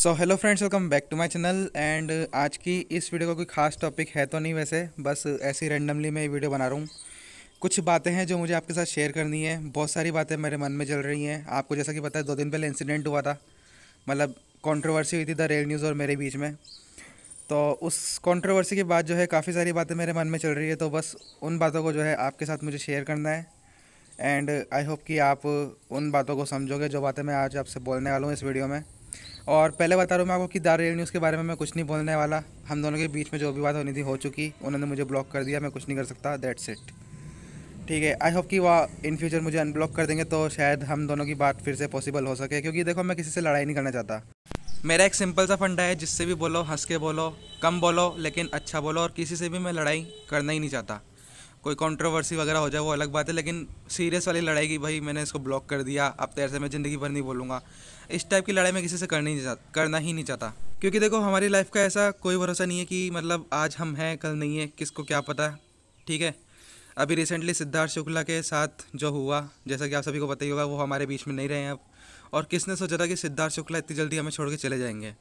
so hello friends welcome back to my channel and आज की इस वीडियो का कोई ख़ास टॉपिक है तो नहीं वैसे बस ऐसे ही रैंडमली मैं ये वीडियो बना रहा हूँ कुछ बातें हैं जो मुझे आपके साथ शेयर करनी है बहुत सारी बातें मेरे मन में चल रही हैं आपको जैसा कि पता है दो दिन पहले इंसिडेंट हुआ था मतलब कॉन्ट्रोवर्सी हुई थी द रेल न्यूज़ और मेरे बीच में तो उस कॉन्ट्रोवर्सी के बाद जो है काफ़ी सारी बातें मेरे मन में चल रही है तो बस उन बातों को जो है आपके साथ मुझे शेयर करना है एंड आई होप कि आप उन बातों को समझोगे जो बातें मैं आज आपसे बोलने वाला हूँ इस वीडियो में और पहले बता रहा हूँ मैं आपको कि दार न्यूज़ के बारे में मैं कुछ नहीं बोलने वाला हम दोनों के बीच में जो भी बात होनी थी हो चुकी उन्होंने मुझे ब्लॉक कर दिया मैं कुछ नहीं कर सकता दैट्स इट ठीक है आई होप कि वह इन फ्यूचर मुझे अनब्लॉक कर देंगे तो शायद हम दोनों की बात फिर से पॉसिबल हो सके क्योंकि देखो मैं किसी से लड़ाई नहीं करना चाहता मेरा एक सिंपल सा फंडा है जिससे भी बोलो हंस के बोलो कम बोलो लेकिन अच्छा बोलो और किसी से भी मैं लड़ाई करना ही नहीं चाहता कोई कंट्रोवर्सी वगैरह हो जाए वो अलग बात है लेकिन सीरियस वाली लड़ाई की भाई मैंने इसको ब्लॉक कर दिया अब तेरे तो से मैं ज़िंदगी भर नहीं बोलूँगा इस टाइप की लड़ाई मैं किसी से करनी नहीं चाहता करना ही नहीं चाहता क्योंकि देखो हमारी लाइफ का ऐसा कोई भरोसा नहीं है कि मतलब आज हम हैं कल नहीं है किसको क्या पता ठीक है अभी रिसेंटली सिद्धार्थ शुक्ला के साथ जो हुआ जैसा कि आप सभी को पता ही होगा वो हमारे बीच में नहीं रहे हैं अब और किसने सोचा था कि सिद्धार्थ शुक्ला इतनी जल्दी हमें छोड़ के चले जाएंगे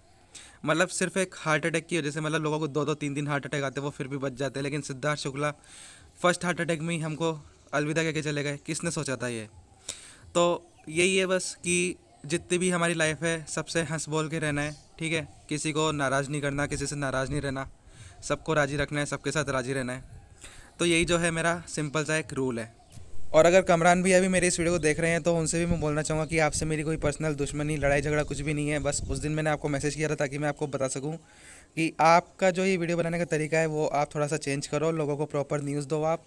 मतलब सिर्फ एक हार्ट अटैक की वजह से मतलब लोगों को दो दो तीन दिन हार्ट अटैक आते वो फिर भी बच जाते हैं लेकिन Siddharth Shukla first heart attack में ही हमको अलविदा कह के चले गए किसने सोचा था ये तो यही है बस कि जितनी भी हमारी लाइफ है सबसे हंस बोल के रहना है ठीक है किसी को नाराज़ नहीं करना किसी से नाराज़ नहीं रहना सबको राज़ी रखना है सबके साथ राज़ी रहना है तो यही जो है मेरा सिंपल सा एक रूल है और अगर कमरान भी अभी मेरे इस वीडियो को देख रहे हैं तो उनसे भी मैं बोलना चाहूँगा कि आपसे मेरी कोई पर्सनल दुश्मनी लड़ाई झगड़ा कुछ भी नहीं है बस उस दिन मैंने आपको मैसेज किया था ताकि मैं आपको बता सकूँ कि आपका जो ये वीडियो बनाने का तरीका है वो आप थोड़ा सा चेंज करो लोगों को प्रॉपर न्यूज़ दो आप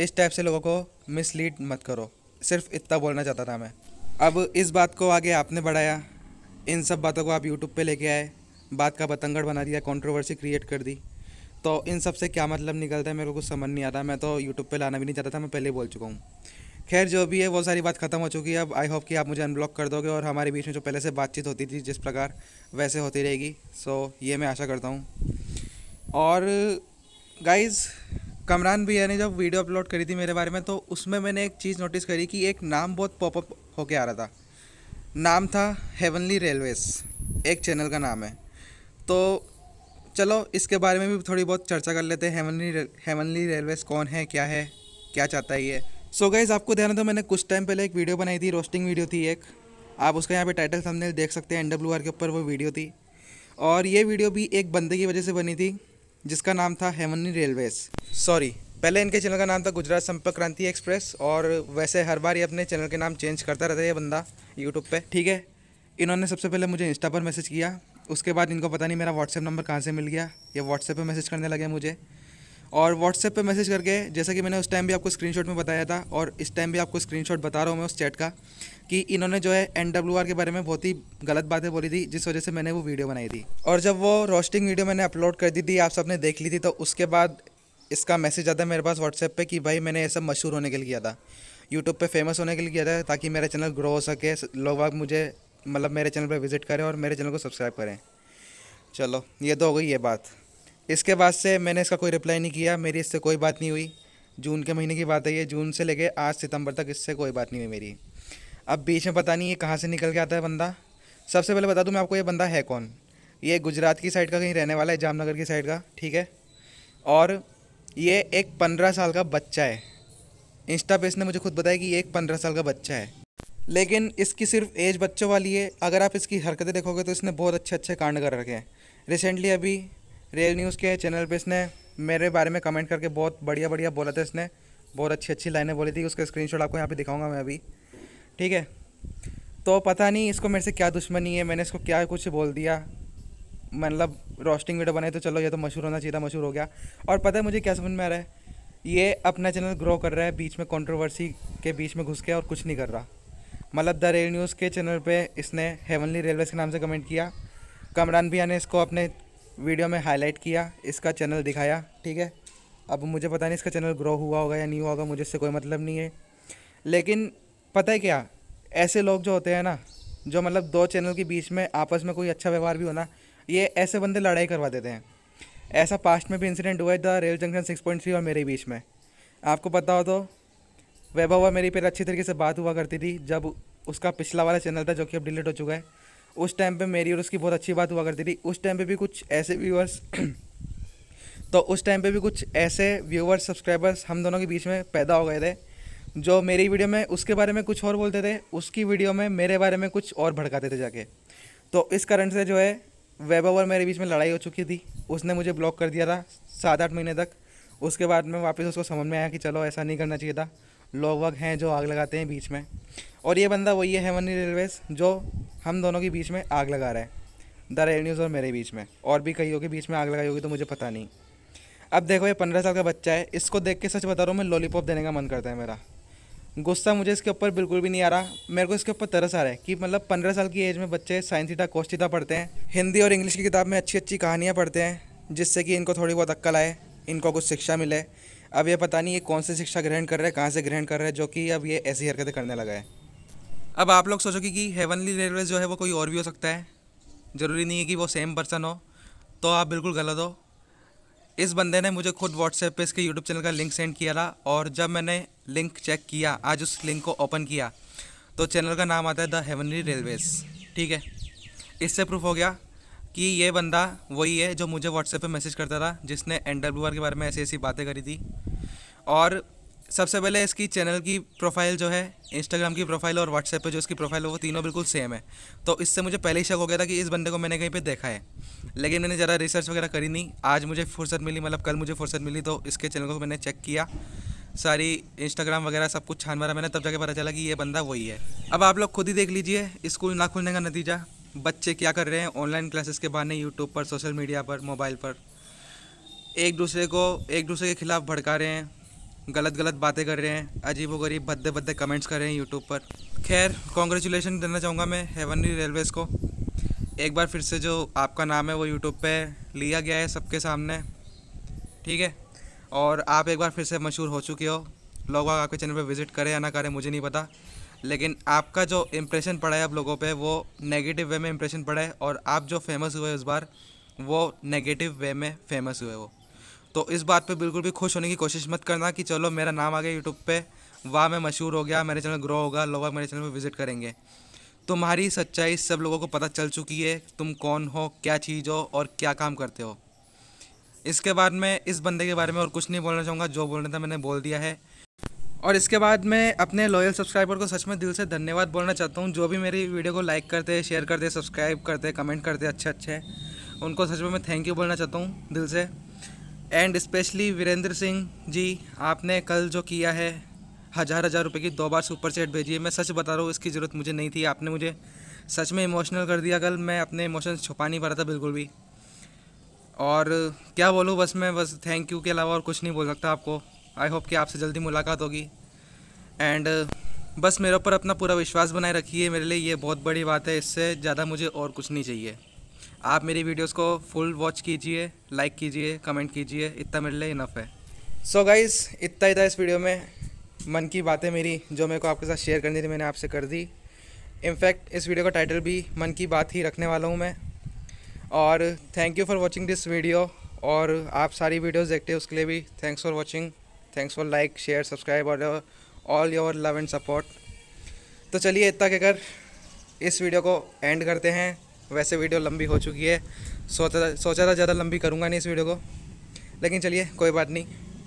इस टाइप से लोगों को मिसलीड मत करो सिर्फ इतना बोलना चाहता था मैं अब इस बात को आगे आपने बढ़ाया इन सब बातों को आप यूट्यूब पर लेके आए बात का बतंगड़ बना दिया कॉन्ट्रोवर्सी क्रिएट कर दी तो इन सब से क्या मतलब निकलता है मेरे को कुछ समझ नहीं आ रहा मैं तो यूट्यूब पे लाना भी नहीं चाहता था मैं पहले बोल चुका हूँ खैर जो भी है वो सारी बात खत्म हो चुकी है अब आई होप कि आप मुझे अनब्लॉक कर दोगे और हमारे बीच में जो पहले से बातचीत होती थी जिस प्रकार वैसे होती रहेगी सो ये मैं आशा करता हूँ और गाइज़ कमरान भैया ने जब वीडियो अपलोड करी थी मेरे बारे में तो उसमें मैंने एक चीज़ नोटिस करी कि एक नाम बहुत पॉपअप होके आ रहा था नाम था हेवनली रेलवेज़ एक चैनल का नाम है तो चलो इसके बारे में भी थोड़ी बहुत चर्चा कर लेते हैं हेमनली हेमनली रेलवेज कौन है क्या है क्या चाहता है ये सो गाइज़ आपको ध्यान दो तो मैंने कुछ टाइम पहले एक वीडियो बनाई थी रोस्टिंग वीडियो थी एक आप उसका यहाँ पे टाइटल सामने देख सकते हैं एन के ऊपर वो वीडियो थी और ये वीडियो भी एक बंदे की वजह से बनी थी जिसका नाम था हेमनली रेलवेज सॉरी पहले इनके चैनल का नाम था गुजरात संपर्क क्रांति एक्सप्रेस और वैसे हर बार ये अपने चैनल के नाम चेंज करता रहता है ये बंदा यूट्यूब पर ठीक है इन्होंने सबसे पहले मुझे इंस्टा पर मैसेज किया उसके बाद इनको पता नहीं मेरा व्हाट्सएप नंबर कहाँ से मिल गया ये व्हाट्सएप पे मैसेज करने लगे मुझे और व्हाट्सएप पे मैसेज करके जैसा कि मैंने उस टाइम भी आपको स्क्रीनशॉट में बताया था और इस टाइम भी आपको स्क्रीनशॉट बता रहा हूँ मैं उस चैट का कि इन्होंने जो है एन के बारे में बहुत ही गलत बातें बोली थी जिस वजह से मैंने वो वीडियो बनाई थी और जब वो रोस्टिंग वीडियो मैंने अपलोड कर दी थी आप सबने देख ली थी तो उसके बाद इसका मैसेज आता मेरे पास व्हाट्सएप पर कि भाई मैंने ये सब मशहूर होने के लिए किया था यूट्यूब पर फेमस होने के लिए किया था ताकि मेरा चैनल ग्रो हो सके लोग मुझे मतलब मेरे चैनल पर विज़िट करें और मेरे चैनल को सब्सक्राइब करें चलो ये तो हो गई ये बात इसके बाद से मैंने इसका कोई रिप्लाई नहीं किया मेरी इससे कोई बात नहीं हुई जून के महीने की बात है ये जून से लेके आज सितंबर तक इससे कोई बात नहीं हुई मेरी अब बीच में पता नहीं ये कहाँ से निकल के आता है बंदा सबसे पहले बता दूँ मैं आपको ये बंदा है कौन ये गुजरात की साइड का कहीं रहने वाला है जामनगर की साइड का ठीक है और ये एक पंद्रह साल का बच्चा है इंस्टा पे इसने मुझे खुद बताया कि ये एक पंद्रह साल का बच्चा है लेकिन इसकी सिर्फ एज बच्चों वाली है अगर आप इसकी हरकतें देखोगे तो इसने बहुत अच्छे अच्छे कांड कर रखे हैं रिसेंटली अभी रियल न्यूज़ के चैनल पे इसने मेरे बारे में कमेंट करके बहुत बढ़िया बढ़िया बोला था इसने बहुत अच्छी अच्छी लाइनें बोली थी उसका स्क्रीन आपको यहाँ पर दिखाऊँगा मैं अभी ठीक है तो पता नहीं इसको मेरे से क्या दुश्मनी है मैंने इसको क्या कुछ बोल दिया मतलब रोस्टिंग वीडियो बनाई तो चलो ये तो मशहूर होना चाहिए था मशहूर हो गया और पता है मुझे क्या समझ में आ रहा है ये अपना चैनल ग्रो कर रहा है बीच में कंट्रोवर्सी के बीच में घुस के और कुछ नहीं कर रहा मतलब द रेल न्यूज़ के चैनल पे इसने हेवनली रेलवेज़ के नाम से कमेंट किया कमरान भैया ने इसको अपने वीडियो में हाईलाइट किया इसका चैनल दिखाया ठीक है अब मुझे पता नहीं इसका चैनल ग्रो हुआ होगा या नहीं हुआ होगा मुझे इससे कोई मतलब नहीं है लेकिन पता है क्या ऐसे लोग जो होते हैं ना जो मतलब दो चैनल के बीच में आपस में कोई अच्छा व्यवहार भी होना ये ऐसे बंदे लड़ाई करवा देते हैं ऐसा पास्ट में भी इंसिडेंट हुआ है द रेल जंक्शन थ्री और मेरे बीच में आपको पता हो तो वैभव और मेरी पहले अच्छी तरीके से बात हुआ करती थी जब उसका पिछला वाला चैनल था जो कि अब डिलीट हो चुका है उस टाइम पे मेरी और उसकी बहुत अच्छी बात हुआ करती थी उस टाइम पे भी कुछ ऐसे व्यूअर्स तो उस टाइम पे भी कुछ ऐसे व्यूअर्स सब्सक्राइबर्स हम दोनों के बीच में पैदा हो गए थे जो मेरी वीडियो में उसके बारे में कुछ और बोलते थे उसकी वीडियो में मेरे बारे में कुछ और भड़काते थे जाके तो इस कारण से जो है वैभव और मेरे बीच में लड़ाई हो चुकी थी उसने मुझे ब्लॉक कर दिया था सात आठ महीने तक उसके बाद में वापस उसको समझ में आया कि चलो ऐसा नहीं करना चाहिए था लोग वग हैं जो आग लगाते हैं बीच में और ये बंदा वही है हेमनी रेलवेज जो हम दोनों के बीच में आग लगा रहा है द रेल न्यूज़ और मेरे बीच में और भी कईयों के बीच में आग लगाई होगी तो मुझे पता नहीं अब देखो ये पंद्रह साल का बच्चा है इसको देख के सच बता रहा हूँ मैं लॉलीपॉप देने का मन करता है मेरा गुस्सा मुझे इसके ऊपर बिल्कुल भी नहीं आ रहा मेरे को इसके ऊपर तरस आ रहा है कि मतलब पंद्रह साल की एज में बच्चे साइंस सीटा कोस्टिटा पढ़ते हैं हिंदी और इंग्लिश की किताब में अच्छी अच्छी कहानियाँ पढ़ते हैं जिससे कि इनको थोड़ी बहुत अक्कल आए इनको कुछ शिक्षा मिले अब ये पता नहीं ये कौन से शिक्षा ग्रहण कर रहा है कहाँ से ग्रहण कर रहा है जो कि अब ये ऐसी हरकतें करने लगा है अब आप लोग सोचोगे कि हेवनली रेलवे जो है वो कोई और भी हो सकता है ज़रूरी नहीं है कि वो सेम पर्सन हो तो आप बिल्कुल गलत हो इस बंदे ने मुझे खुद व्हाट्सएप पे इसके यूट्यूब चैनल का लिंक सेंड किया था और जब मैंने लिंक चेक किया आज उस लिंक को ओपन किया तो चैनल का नाम आता है द हेवनली रेलवेज ठीक है इससे प्रूफ हो गया कि ये बंदा वही है जो मुझे व्हाट्सएप पे मैसेज करता था जिसने एन के बारे में ऐसी ऐसी बातें करी थी और सबसे पहले इसकी चैनल की प्रोफाइल जो है इंस्टाग्राम की प्रोफाइल और व्हाट्सएप पे जो इसकी प्रोफाइल है वो तीनों बिल्कुल सेम है तो इससे मुझे पहले ही शक हो गया था कि इस बंदे को मैंने कहीं पे देखा है लेकिन मैंने ज़रा रिसर्च वगैरह करी नहीं आज मुझे फुर्सत मिली मतलब कल मुझे फुर्सत मिली तो इसके चैनल को मैंने चेक किया सारी इंस्टाग्राम वगैरह सब कुछ छान मारा मैंने तब जाके पता चला कि ये बंदा वही है अब आप लोग खुद ही देख लीजिए स्कूल ना खुलने का नतीजा बच्चे क्या कर रहे हैं ऑनलाइन क्लासेस के बहाने यूट्यूब पर सोशल मीडिया पर मोबाइल पर एक दूसरे को एक दूसरे के खिलाफ भड़का रहे हैं गलत गलत बातें कर रहे हैं अजीब गरीब भद्दे भद्दे कमेंट्स कर रहे हैं यूट्यूब पर खैर कॉन्ग्रेचुलेसन देना चाहूँगा मैं हेवनली रेलवेज़ को एक बार फिर से जो आपका नाम है वो यूट्यूब पर लिया गया है सबके सामने ठीक है और आप एक बार फिर से मशहूर हो चुके हो लोग आपके चैनल पर विज़िट करें या ना करें मुझे नहीं पता लेकिन आपका जो इम्प्रेशन पड़ा है आप लोगों पे वो नेगेटिव वे में इम्प्रेशन पड़ा है और आप जो फेमस हुए उस बार वो नेगेटिव वे में फेमस हुए वो तो इस बात पे बिल्कुल भी खुश होने की कोशिश मत करना कि चलो मेरा नाम आ गया यूट्यूब पे वाह मैं मशहूर हो गया मेरे चैनल ग्रो होगा लोग मेरे चैनल पर विजिट करेंगे तुम्हारी सच्चाई सब लोगों को पता चल चुकी है तुम कौन हो क्या चीज़ हो और क्या काम करते हो इसके बाद मैं इस बंदे के बारे में और कुछ नहीं बोलना चाहूँगा जो बोलना था मैंने बोल दिया है और इसके बाद मैं अपने लॉयल सब्सक्राइबर को सच में दिल से धन्यवाद बोलना चाहता हूँ जो भी मेरी वीडियो को लाइक करते शेयर करते सब्सक्राइब करते कमेंट करते अच्छे अच्छे उनको सच में मैं थैंक यू बोलना चाहता हूँ दिल से एंड स्पेशली वीरेंद्र सिंह जी आपने कल जो किया है हज़ार हज़ार रुपये की दो बार सुपर चैट भेजी है मैं सच बता रहा हूँ इसकी ज़रूरत मुझे नहीं थी आपने मुझे सच में इमोशनल कर दिया कल मैं अपने इमोशंस छुपा नहीं पा रहा था बिल्कुल भी और क्या बोलूँ बस मैं बस थैंक यू के अलावा और कुछ नहीं बोल सकता आपको आई होप कि आपसे जल्दी मुलाकात होगी एंड बस मेरे ऊपर अपना पूरा विश्वास बनाए रखिए मेरे लिए ये बहुत बड़ी बात है इससे ज़्यादा मुझे और कुछ नहीं चाहिए आप मेरी वीडियोस को फुल वॉच कीजिए लाइक कीजिए कमेंट कीजिए इतना मेरे लिए इनफ है सो so गाइस इतना ही था इस वीडियो में मन की बातें मेरी जो मेरे को आपके साथ शेयर करनी थी मैंने आपसे कर दी इनफैक्ट इस वीडियो का टाइटल भी मन की बात ही रखने वाला हूँ मैं और thank you for watching this video और आप सारी वीडियोज़ देखते हो उसके लिए भी thanks for watching thanks for like share subscribe और all your love and support तो चलिए इतना कहकर इस वीडियो को एंड करते हैं वैसे वीडियो लंबी हो चुकी है सोचा था सोचा था ज़्यादा लंबी करूँगा नहीं इस वीडियो को लेकिन चलिए कोई बात नहीं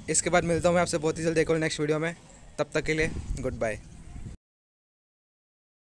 इसके बाद मिलता हूँ मैं आपसे बहुत ही जल्द देखो नेक्स्ट वीडियो में तब तक के लिए गुड बाय